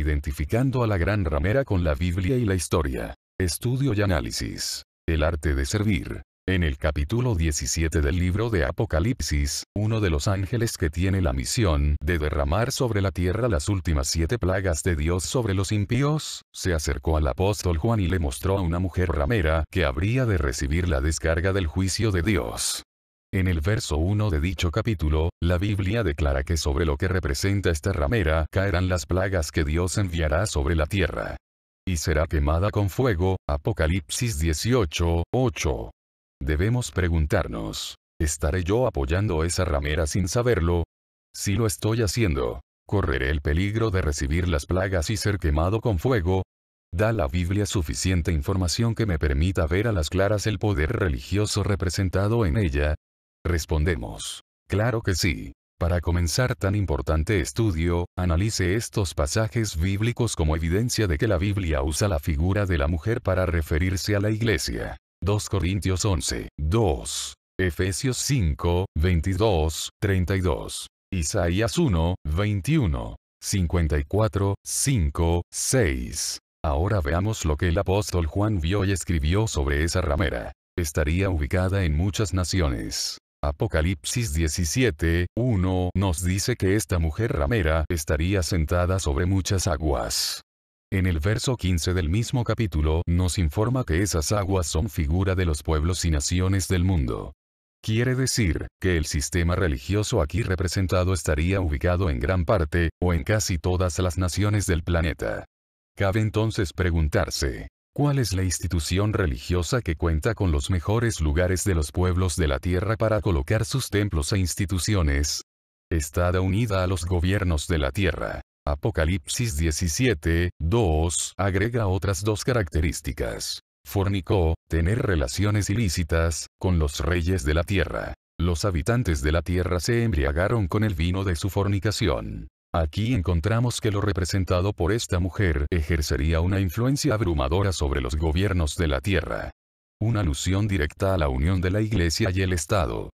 identificando a la gran ramera con la Biblia y la historia. Estudio y análisis. El arte de servir. En el capítulo 17 del libro de Apocalipsis, uno de los ángeles que tiene la misión de derramar sobre la tierra las últimas siete plagas de Dios sobre los impíos, se acercó al apóstol Juan y le mostró a una mujer ramera que habría de recibir la descarga del juicio de Dios. En el verso 1 de dicho capítulo, la Biblia declara que sobre lo que representa esta ramera caerán las plagas que Dios enviará sobre la tierra. Y será quemada con fuego, Apocalipsis 18, 8. Debemos preguntarnos, ¿estaré yo apoyando esa ramera sin saberlo? Si lo estoy haciendo, ¿correré el peligro de recibir las plagas y ser quemado con fuego? ¿Da la Biblia suficiente información que me permita ver a las claras el poder religioso representado en ella? Respondemos. Claro que sí. Para comenzar tan importante estudio, analice estos pasajes bíblicos como evidencia de que la Biblia usa la figura de la mujer para referirse a la iglesia. 2 Corintios 11, 2. Efesios 5, 22, 32. Isaías 1, 21. 54, 5, 6. Ahora veamos lo que el apóstol Juan vio y escribió sobre esa ramera. Estaría ubicada en muchas naciones. Apocalipsis 17, 1 nos dice que esta mujer ramera estaría sentada sobre muchas aguas. En el verso 15 del mismo capítulo nos informa que esas aguas son figura de los pueblos y naciones del mundo. Quiere decir, que el sistema religioso aquí representado estaría ubicado en gran parte, o en casi todas las naciones del planeta. Cabe entonces preguntarse, ¿Cuál es la institución religiosa que cuenta con los mejores lugares de los pueblos de la tierra para colocar sus templos e instituciones? Estada unida a los gobiernos de la tierra. Apocalipsis 17, 2, agrega otras dos características. Fornicó, tener relaciones ilícitas, con los reyes de la tierra. Los habitantes de la tierra se embriagaron con el vino de su fornicación. Aquí encontramos que lo representado por esta mujer ejercería una influencia abrumadora sobre los gobiernos de la Tierra. Una alusión directa a la unión de la Iglesia y el Estado.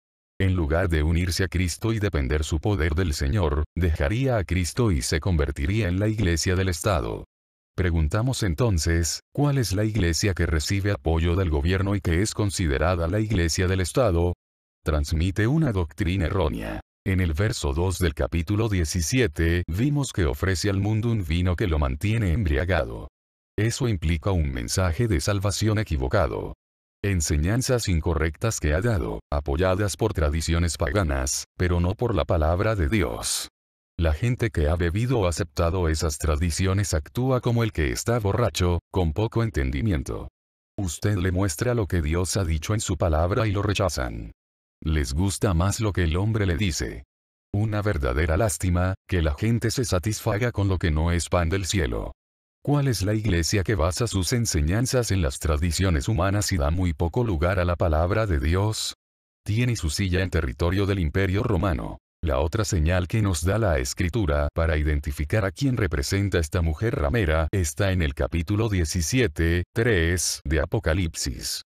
En lugar de unirse a Cristo y depender su poder del Señor, dejaría a Cristo y se convertiría en la Iglesia del Estado. Preguntamos entonces, ¿cuál es la iglesia que recibe apoyo del gobierno y que es considerada la iglesia del Estado? Transmite una doctrina errónea. En el verso 2 del capítulo 17 vimos que ofrece al mundo un vino que lo mantiene embriagado. Eso implica un mensaje de salvación equivocado. Enseñanzas incorrectas que ha dado, apoyadas por tradiciones paganas, pero no por la palabra de Dios. La gente que ha bebido o aceptado esas tradiciones actúa como el que está borracho, con poco entendimiento. Usted le muestra lo que Dios ha dicho en su palabra y lo rechazan. Les gusta más lo que el hombre le dice. Una verdadera lástima, que la gente se satisfaga con lo que no es pan del cielo. ¿Cuál es la iglesia que basa sus enseñanzas en las tradiciones humanas y da muy poco lugar a la palabra de Dios? Tiene su silla en territorio del imperio romano. La otra señal que nos da la escritura para identificar a quién representa esta mujer ramera está en el capítulo 17, 3 de Apocalipsis.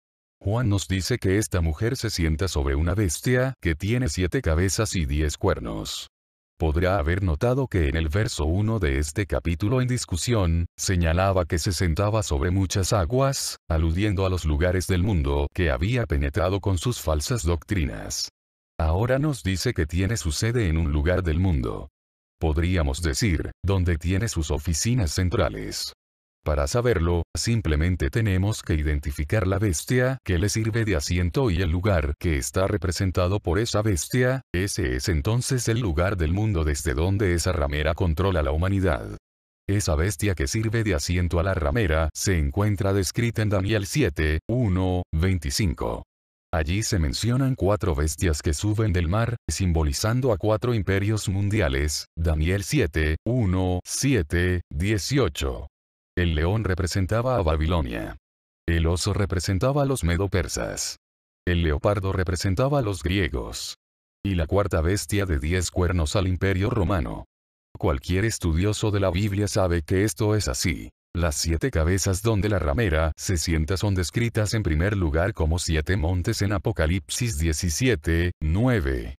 Juan nos dice que esta mujer se sienta sobre una bestia que tiene siete cabezas y diez cuernos. Podrá haber notado que en el verso 1 de este capítulo en discusión, señalaba que se sentaba sobre muchas aguas, aludiendo a los lugares del mundo que había penetrado con sus falsas doctrinas. Ahora nos dice que tiene su sede en un lugar del mundo. Podríamos decir, donde tiene sus oficinas centrales. Para saberlo, simplemente tenemos que identificar la bestia que le sirve de asiento y el lugar que está representado por esa bestia, ese es entonces el lugar del mundo desde donde esa ramera controla la humanidad. Esa bestia que sirve de asiento a la ramera se encuentra descrita en Daniel 7, 1, 25. Allí se mencionan cuatro bestias que suben del mar, simbolizando a cuatro imperios mundiales, Daniel 7, 1, 7, 18. El león representaba a Babilonia. El oso representaba a los medo-persas. El leopardo representaba a los griegos. Y la cuarta bestia de diez cuernos al imperio romano. Cualquier estudioso de la Biblia sabe que esto es así. Las siete cabezas donde la ramera se sienta son descritas en primer lugar como siete montes en Apocalipsis 17, 9.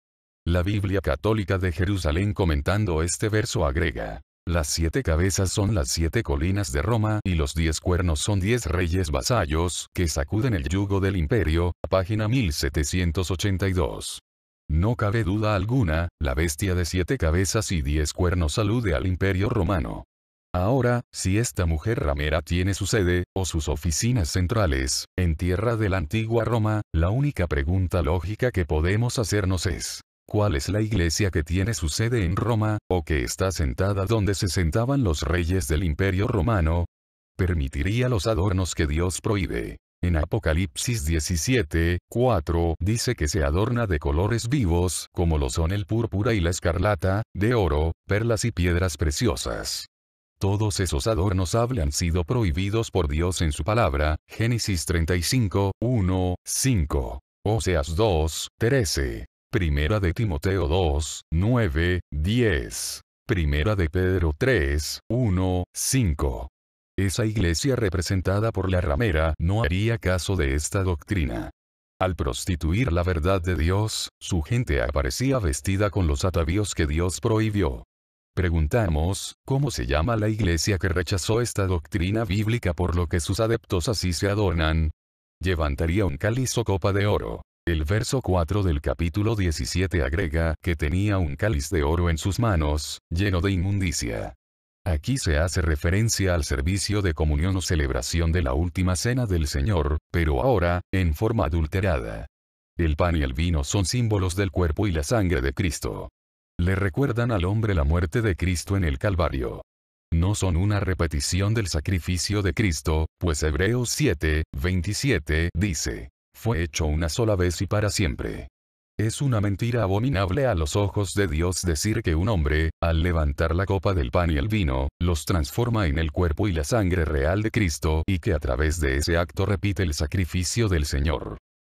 La Biblia Católica de Jerusalén comentando este verso agrega, las siete cabezas son las siete colinas de Roma y los diez cuernos son diez reyes vasallos que sacuden el yugo del imperio, página 1782. No cabe duda alguna, la bestia de siete cabezas y diez cuernos alude al imperio romano. Ahora, si esta mujer ramera tiene su sede, o sus oficinas centrales, en tierra de la antigua Roma, la única pregunta lógica que podemos hacernos es, ¿Cuál es la iglesia que tiene su sede en Roma, o que está sentada donde se sentaban los reyes del imperio romano? Permitiría los adornos que Dios prohíbe. En Apocalipsis 17, 4, dice que se adorna de colores vivos, como lo son el púrpura y la escarlata, de oro, perlas y piedras preciosas. Todos esos adornos hablan sido prohibidos por Dios en su palabra, Génesis 35, 1, 5. Oseas 2, 13. Primera de Timoteo 2, 9, 10. Primera de Pedro 3, 1, 5. Esa iglesia representada por la ramera no haría caso de esta doctrina. Al prostituir la verdad de Dios, su gente aparecía vestida con los atavíos que Dios prohibió. Preguntamos, ¿cómo se llama la iglesia que rechazó esta doctrina bíblica por lo que sus adeptos así se adornan? Levantaría un cáliz o copa de oro. El verso 4 del capítulo 17 agrega que tenía un cáliz de oro en sus manos, lleno de inmundicia. Aquí se hace referencia al servicio de comunión o celebración de la última cena del Señor, pero ahora, en forma adulterada. El pan y el vino son símbolos del cuerpo y la sangre de Cristo. Le recuerdan al hombre la muerte de Cristo en el Calvario. No son una repetición del sacrificio de Cristo, pues Hebreos 7, 27 dice, fue hecho una sola vez y para siempre. Es una mentira abominable a los ojos de Dios decir que un hombre, al levantar la copa del pan y el vino, los transforma en el cuerpo y la sangre real de Cristo y que a través de ese acto repite el sacrificio del Señor.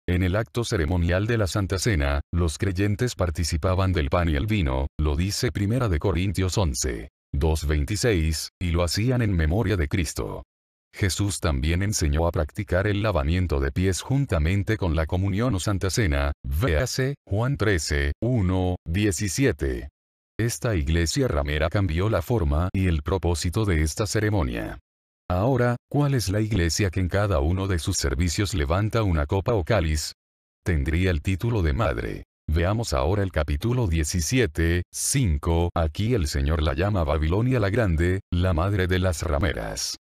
En el acto ceremonial de la Santa Cena, los creyentes participaban del pan y el vino, lo dice Primera de Corintios 11. 2.26, y lo hacían en memoria de Cristo. Jesús también enseñó a practicar el lavamiento de pies juntamente con la comunión o santa cena, véase, Juan 13, 1, 17. Esta iglesia ramera cambió la forma y el propósito de esta ceremonia. Ahora, ¿cuál es la iglesia que en cada uno de sus servicios levanta una copa o cáliz? Tendría el título de madre. Veamos ahora el capítulo 17, 5, aquí el Señor la llama Babilonia la Grande, la madre de las rameras.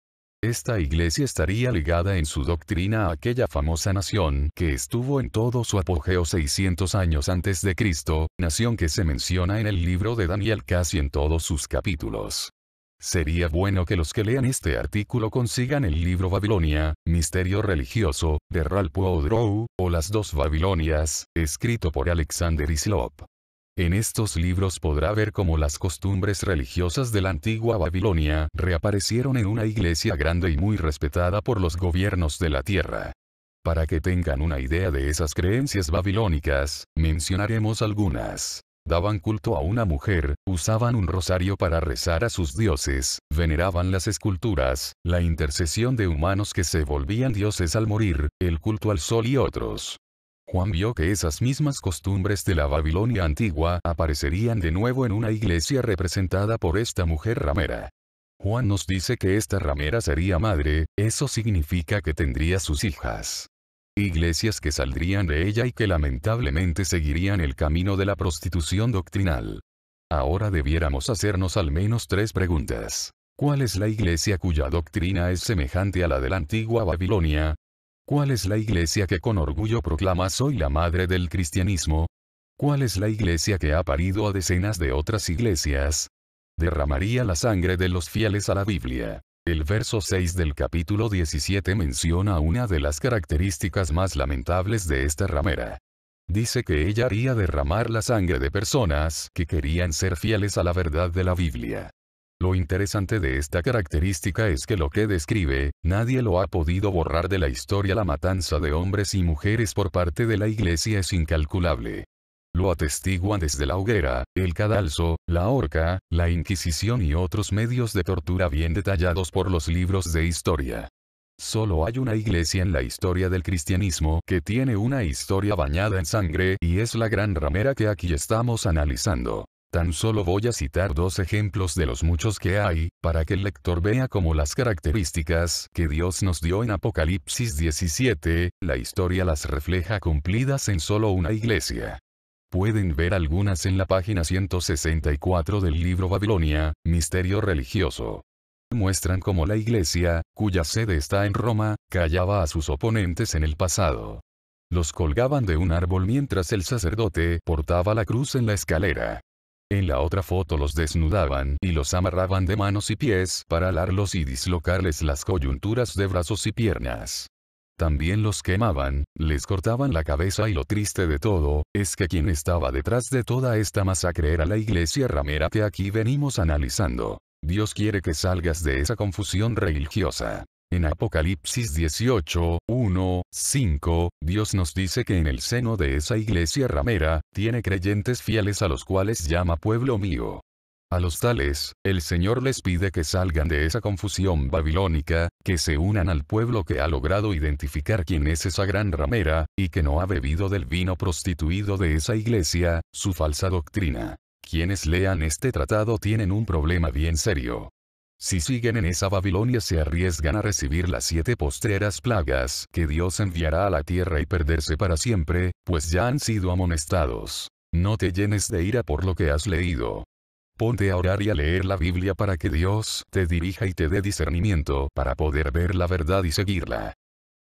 Esta iglesia estaría ligada en su doctrina a aquella famosa nación que estuvo en todo su apogeo 600 años antes de Cristo, nación que se menciona en el libro de Daniel casi en todos sus capítulos. Sería bueno que los que lean este artículo consigan el libro Babilonia, Misterio Religioso, de Ralph Woodrow, o Las dos Babilonias, escrito por Alexander Islop. En estos libros podrá ver cómo las costumbres religiosas de la antigua Babilonia reaparecieron en una iglesia grande y muy respetada por los gobiernos de la tierra. Para que tengan una idea de esas creencias babilónicas, mencionaremos algunas. Daban culto a una mujer, usaban un rosario para rezar a sus dioses, veneraban las esculturas, la intercesión de humanos que se volvían dioses al morir, el culto al sol y otros. Juan vio que esas mismas costumbres de la Babilonia antigua aparecerían de nuevo en una iglesia representada por esta mujer ramera. Juan nos dice que esta ramera sería madre, eso significa que tendría sus hijas. Iglesias que saldrían de ella y que lamentablemente seguirían el camino de la prostitución doctrinal. Ahora debiéramos hacernos al menos tres preguntas. ¿Cuál es la iglesia cuya doctrina es semejante a la de la antigua Babilonia? ¿Cuál es la iglesia que con orgullo proclama soy la madre del cristianismo? ¿Cuál es la iglesia que ha parido a decenas de otras iglesias? Derramaría la sangre de los fieles a la Biblia. El verso 6 del capítulo 17 menciona una de las características más lamentables de esta ramera. Dice que ella haría derramar la sangre de personas que querían ser fieles a la verdad de la Biblia. Lo interesante de esta característica es que lo que describe, nadie lo ha podido borrar de la historia. La matanza de hombres y mujeres por parte de la iglesia es incalculable. Lo atestiguan desde la hoguera, el cadalso, la horca, la Inquisición y otros medios de tortura bien detallados por los libros de historia. Solo hay una iglesia en la historia del cristianismo que tiene una historia bañada en sangre y es la gran ramera que aquí estamos analizando. Tan solo voy a citar dos ejemplos de los muchos que hay, para que el lector vea cómo las características que Dios nos dio en Apocalipsis 17, la historia las refleja cumplidas en solo una iglesia. Pueden ver algunas en la página 164 del libro Babilonia, Misterio Religioso. Muestran cómo la iglesia, cuya sede está en Roma, callaba a sus oponentes en el pasado. Los colgaban de un árbol mientras el sacerdote portaba la cruz en la escalera. En la otra foto los desnudaban y los amarraban de manos y pies para alarlos y dislocarles las coyunturas de brazos y piernas. También los quemaban, les cortaban la cabeza y lo triste de todo, es que quien estaba detrás de toda esta masacre era la iglesia ramera que aquí venimos analizando. Dios quiere que salgas de esa confusión religiosa. En Apocalipsis 18, 1, 5, Dios nos dice que en el seno de esa iglesia ramera, tiene creyentes fieles a los cuales llama pueblo mío. A los tales, el Señor les pide que salgan de esa confusión babilónica, que se unan al pueblo que ha logrado identificar quién es esa gran ramera, y que no ha bebido del vino prostituido de esa iglesia, su falsa doctrina. Quienes lean este tratado tienen un problema bien serio. Si siguen en esa Babilonia se arriesgan a recibir las siete postreras plagas que Dios enviará a la tierra y perderse para siempre, pues ya han sido amonestados. No te llenes de ira por lo que has leído. Ponte a orar y a leer la Biblia para que Dios te dirija y te dé discernimiento para poder ver la verdad y seguirla.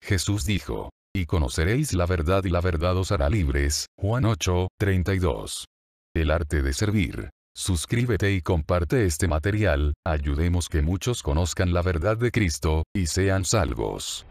Jesús dijo, y conoceréis la verdad y la verdad os hará libres, Juan 8, 32. El arte de servir. Suscríbete y comparte este material, ayudemos que muchos conozcan la verdad de Cristo, y sean salvos.